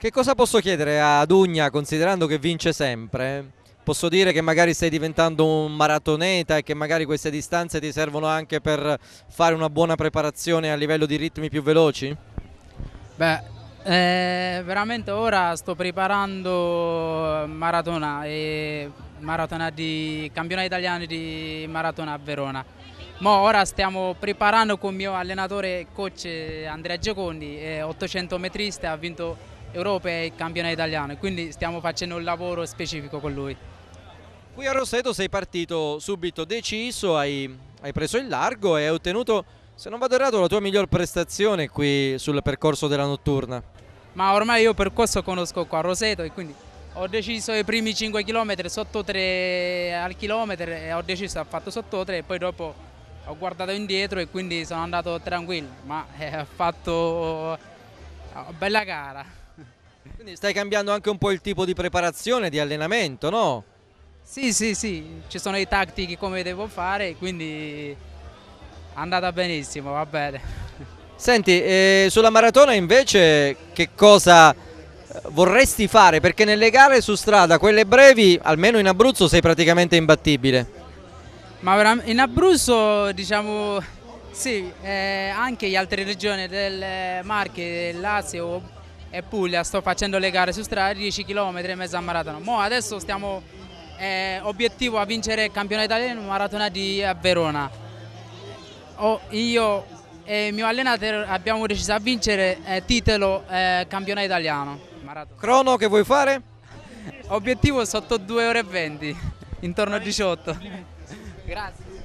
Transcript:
Che cosa posso chiedere a Dugna considerando che vince sempre? Posso dire che magari stai diventando un maratoneta e che magari queste distanze ti servono anche per fare una buona preparazione a livello di ritmi più veloci? Beh, eh, veramente ora sto preparando maratona, e maratona di campionato italiano di maratona a Verona. Ma ora stiamo preparando con il mio allenatore coach Andrea Giocondi, 800 metriste, ha vinto europei e campione italiano, quindi stiamo facendo un lavoro specifico con lui. Qui a Roseto sei partito subito deciso, hai, hai preso il largo e hai ottenuto, se non vado errato, la tua miglior prestazione qui sul percorso della notturna. Ma ormai io percorso conosco qua a Roseto e quindi ho deciso i primi 5 km sotto 3 al chilometro e ho deciso ho fatto sotto 3 e poi dopo ho guardato indietro e quindi sono andato tranquillo ma eh, ho fatto una bella gara quindi stai cambiando anche un po' il tipo di preparazione, di allenamento, no? Sì, sì, sì, ci sono i tattici come devo fare, quindi è andata benissimo, va bene. Senti, eh, sulla maratona invece che cosa eh, vorresti fare? Perché nelle gare su strada, quelle brevi, almeno in Abruzzo sei praticamente imbattibile. Ma in Abruzzo, diciamo, sì, eh, anche in altre regioni del eh, Marche, del Lazio, e Puglia, sto facendo le gare su strada 10 km e mezzo a maratona. Mo adesso stiamo eh, obiettivo a vincere il campionato italiano maratona di eh, Verona. Oh, io e il mio allenatore abbiamo deciso a vincere eh, titolo eh, campionato italiano. Maratona. Crono che vuoi fare? Obiettivo sotto 2 ore e 20, intorno a 18. Grazie.